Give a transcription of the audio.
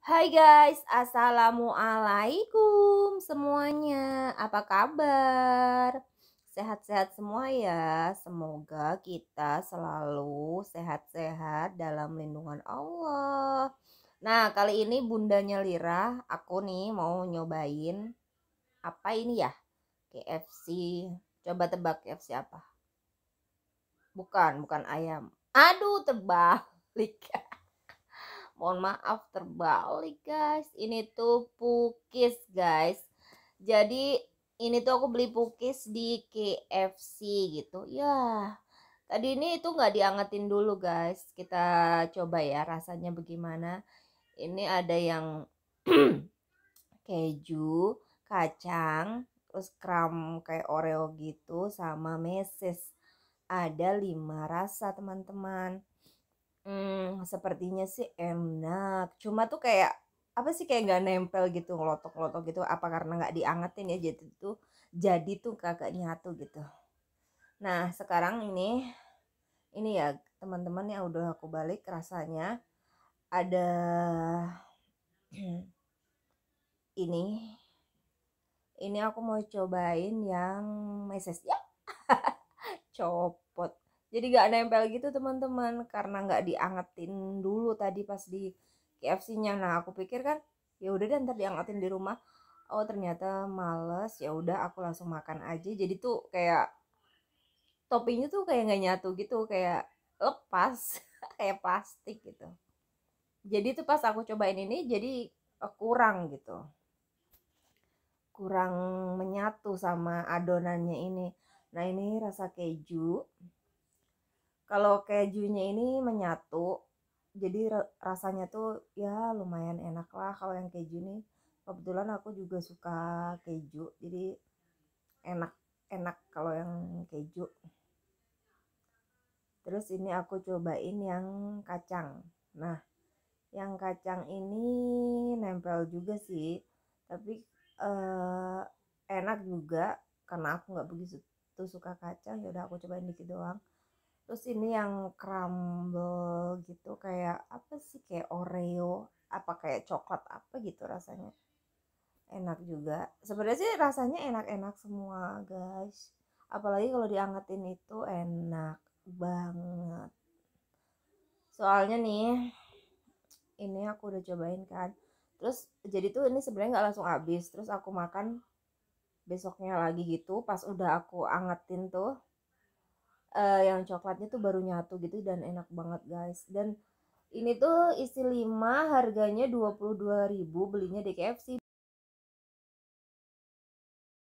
Hai guys, Assalamualaikum semuanya Apa kabar? Sehat-sehat semua ya Semoga kita selalu sehat-sehat dalam lindungan Allah Nah kali ini bundanya Lira Aku nih mau nyobain Apa ini ya? KFC Coba tebak KFC apa? Bukan, bukan ayam Aduh tebak mohon maaf terbalik guys ini tuh pukis guys jadi ini tuh aku beli pukis di KFC gitu ya tadi ini itu nggak diangetin dulu guys kita coba ya rasanya bagaimana ini ada yang keju kacang terus kram kayak oreo gitu sama meses ada lima rasa teman-teman sepertinya sih enak. Cuma tuh kayak apa sih kayak nggak nempel gitu ngelotok lotok gitu apa karena nggak diangetin ya jadi tuh jadi tuh kagak nyatu gitu nah sekarang ini ini ya teman-teman yang udah aku balik rasanya ada ini ini aku mau cobain yang meses ya copot jadi gak nempel gitu teman-teman karena gak diangetin dulu tadi pas di KFC-nya nah aku pikir kan ya udah deh ntar diangetin di rumah oh ternyata males ya udah aku langsung makan aja jadi tuh kayak toppingnya tuh kayak nggak nyatu gitu kayak lepas kayak plastik gitu jadi tuh pas aku cobain ini jadi kurang gitu kurang menyatu sama adonannya ini nah ini rasa keju kalau kejunya ini menyatu jadi rasanya tuh ya lumayan enak lah kalau yang keju nih kebetulan aku juga suka keju jadi enak enak kalau yang keju terus ini aku cobain yang kacang nah yang kacang ini nempel juga sih tapi eh, enak juga karena aku nggak begitu suka kacang Ya udah, aku cobain dikit doang terus ini yang crumble gitu kayak apa sih kayak oreo apa kayak coklat apa gitu rasanya enak juga sebenarnya sih rasanya enak-enak semua guys apalagi kalau diangetin itu enak banget soalnya nih ini aku udah cobain kan terus jadi tuh ini sebenarnya nggak langsung habis terus aku makan besoknya lagi gitu pas udah aku angetin tuh uh, yang coklatnya tuh baru nyatu gitu dan enak banget guys dan ini tuh isi 5 harganya 22.000 belinya di KFC